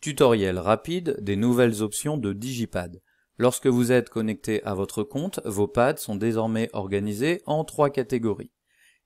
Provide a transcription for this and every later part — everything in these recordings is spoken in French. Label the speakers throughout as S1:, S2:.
S1: Tutoriel rapide des nouvelles options de Digipad. Lorsque vous êtes connecté à votre compte, vos pads sont désormais organisés en trois catégories.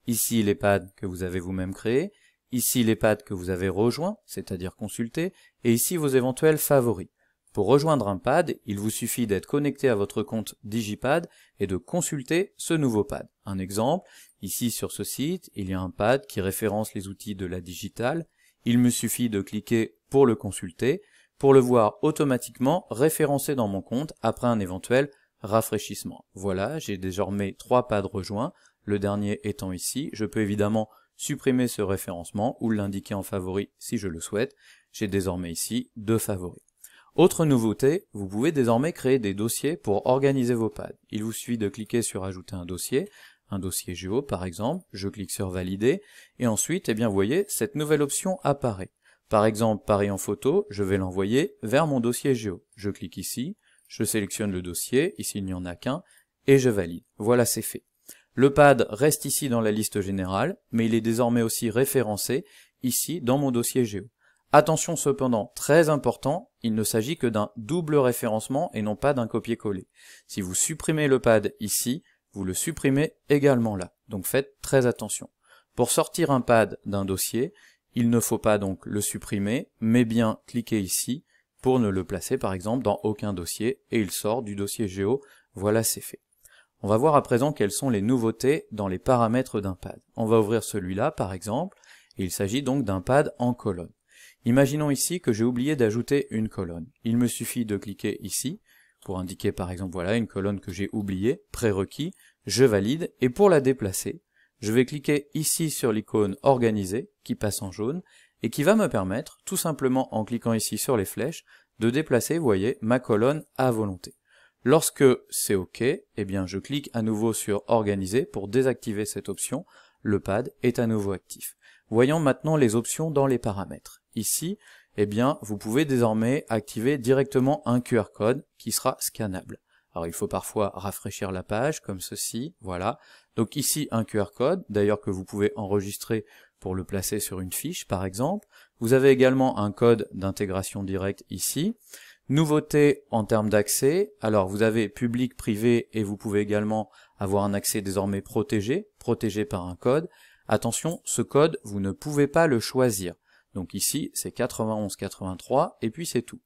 S1: Ici les pads que vous avez vous-même créés, ici les pads que vous avez rejoints, c'est-à-dire consultés, et ici vos éventuels favoris. Pour rejoindre un pad, il vous suffit d'être connecté à votre compte Digipad et de consulter ce nouveau pad. Un exemple, ici sur ce site, il y a un pad qui référence les outils de la digitale. Il me suffit de cliquer pour le consulter, pour le voir automatiquement référencé dans mon compte après un éventuel rafraîchissement. Voilà, j'ai désormais trois pads rejoints, le dernier étant ici. Je peux évidemment supprimer ce référencement ou l'indiquer en favori si je le souhaite. J'ai désormais ici deux favoris. Autre nouveauté, vous pouvez désormais créer des dossiers pour organiser vos pads. Il vous suffit de cliquer sur ajouter un dossier, un dossier géo par exemple, je clique sur valider, et ensuite, eh bien, vous voyez, cette nouvelle option apparaît. Par exemple, pareil en photo, je vais l'envoyer vers mon dossier Géo. Je clique ici, je sélectionne le dossier, ici il n'y en a qu'un, et je valide. Voilà, c'est fait. Le pad reste ici dans la liste générale, mais il est désormais aussi référencé ici dans mon dossier Géo. Attention cependant, très important, il ne s'agit que d'un double référencement et non pas d'un copier-coller. Si vous supprimez le pad ici, vous le supprimez également là. Donc faites très attention. Pour sortir un pad d'un dossier, il ne faut pas donc le supprimer, mais bien cliquer ici pour ne le placer par exemple dans aucun dossier, et il sort du dossier Géo, voilà c'est fait. On va voir à présent quelles sont les nouveautés dans les paramètres d'un pad. On va ouvrir celui-là par exemple, et il s'agit donc d'un pad en colonne. Imaginons ici que j'ai oublié d'ajouter une colonne. Il me suffit de cliquer ici, pour indiquer par exemple voilà une colonne que j'ai oubliée, prérequis, je valide, et pour la déplacer, je vais cliquer ici sur l'icône Organiser, qui passe en jaune, et qui va me permettre, tout simplement en cliquant ici sur les flèches, de déplacer, voyez, ma colonne à volonté. Lorsque c'est OK, eh bien je clique à nouveau sur Organiser pour désactiver cette option, le pad est à nouveau actif. Voyons maintenant les options dans les paramètres. Ici, eh bien, vous pouvez désormais activer directement un QR code qui sera scannable. Alors il faut parfois rafraîchir la page, comme ceci, voilà. Donc ici un QR code, d'ailleurs que vous pouvez enregistrer pour le placer sur une fiche par exemple. Vous avez également un code d'intégration directe ici. Nouveauté en termes d'accès, alors vous avez public, privé et vous pouvez également avoir un accès désormais protégé, protégé par un code. Attention, ce code, vous ne pouvez pas le choisir. Donc ici, c'est 91, 83, et puis c'est tout.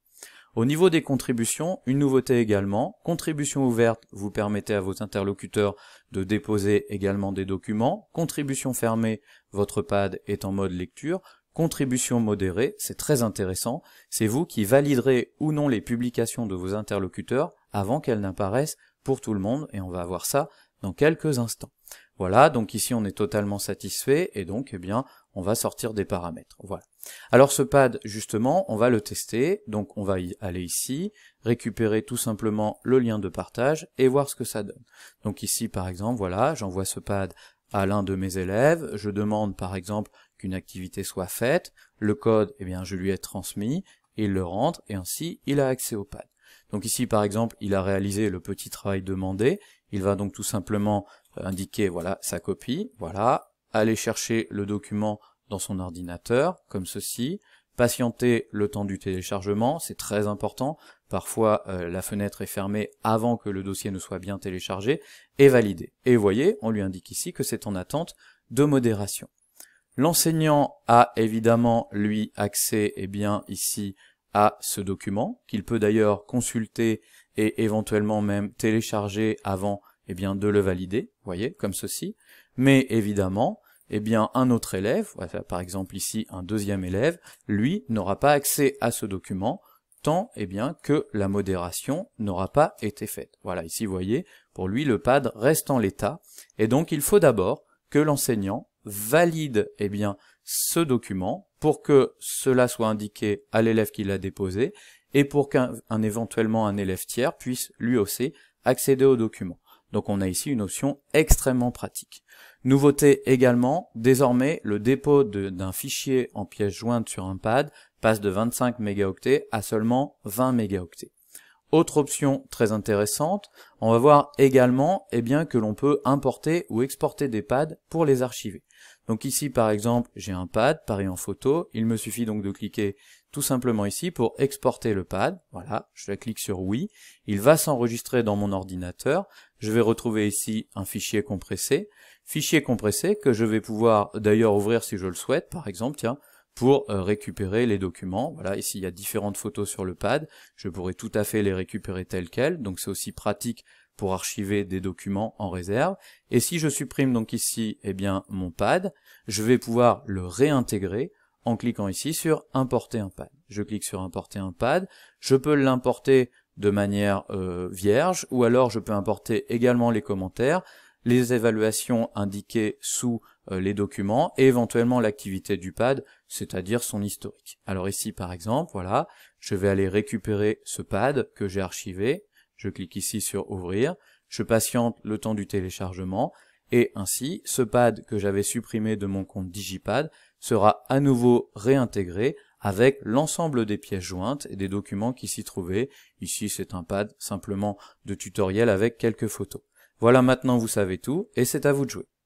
S1: Au niveau des contributions, une nouveauté également, contribution ouverte, vous permettez à vos interlocuteurs de déposer également des documents, contribution fermée, votre pad est en mode lecture, contribution modérée, c'est très intéressant, c'est vous qui validerez ou non les publications de vos interlocuteurs avant qu'elles n'apparaissent pour tout le monde, et on va voir ça dans quelques instants. Voilà, donc ici on est totalement satisfait, et donc eh bien on va sortir des paramètres. Voilà. Alors ce pad, justement, on va le tester. Donc on va y aller ici, récupérer tout simplement le lien de partage et voir ce que ça donne. Donc ici, par exemple, voilà, j'envoie ce pad à l'un de mes élèves. Je demande, par exemple, qu'une activité soit faite. Le code, eh bien, je lui ai transmis. Il le rentre et ainsi, il a accès au pad. Donc ici, par exemple, il a réalisé le petit travail demandé. Il va donc tout simplement indiquer, voilà, sa copie, voilà, aller chercher le document dans son ordinateur, comme ceci, patienter le temps du téléchargement, c'est très important. Parfois, euh, la fenêtre est fermée avant que le dossier ne soit bien téléchargé et validé. Et vous voyez, on lui indique ici que c'est en attente de modération. L'enseignant a évidemment, lui, accès, eh bien, ici, à ce document, qu'il peut d'ailleurs consulter et éventuellement même télécharger avant, eh bien, de le valider, voyez, comme ceci. Mais évidemment, eh bien, un autre élève, par exemple ici un deuxième élève, lui n'aura pas accès à ce document tant et eh bien, que la modération n'aura pas été faite. Voilà, ici vous voyez, pour lui le PAD reste en l'état, et donc il faut d'abord que l'enseignant valide eh bien, ce document pour que cela soit indiqué à l'élève qui l'a déposé, et pour qu'un éventuellement un élève tiers puisse lui aussi accéder au document. Donc on a ici une option extrêmement pratique. Nouveauté également, désormais le dépôt d'un fichier en pièce jointe sur un pad passe de 25 mégaoctets à seulement 20 mégaoctets. Autre option très intéressante, on va voir également et eh bien, que l'on peut importer ou exporter des pads pour les archiver. Donc ici par exemple, j'ai un pad pareil en photo, il me suffit donc de cliquer tout simplement ici pour exporter le pad. Voilà, je clique sur oui, il va s'enregistrer dans mon ordinateur. Je vais retrouver ici un fichier compressé, fichier compressé que je vais pouvoir d'ailleurs ouvrir si je le souhaite, par exemple, tiens, pour euh, récupérer les documents. Voilà, ici il y a différentes photos sur le pad, je pourrais tout à fait les récupérer telles quelles, donc c'est aussi pratique pour archiver des documents en réserve. Et si je supprime donc ici eh bien, mon pad, je vais pouvoir le réintégrer en cliquant ici sur importer un pad. Je clique sur importer un pad, je peux l'importer de manière euh, vierge ou alors je peux importer également les commentaires, les évaluations indiquées sous euh, les documents et éventuellement l'activité du pad, c'est-à-dire son historique. Alors ici par exemple, voilà, je vais aller récupérer ce pad que j'ai archivé, je clique ici sur ouvrir, je patiente le temps du téléchargement, et ainsi ce pad que j'avais supprimé de mon compte Digipad sera à nouveau réintégré avec l'ensemble des pièces jointes et des documents qui s'y trouvaient. Ici c'est un pad simplement de tutoriel avec quelques photos. Voilà maintenant vous savez tout et c'est à vous de jouer.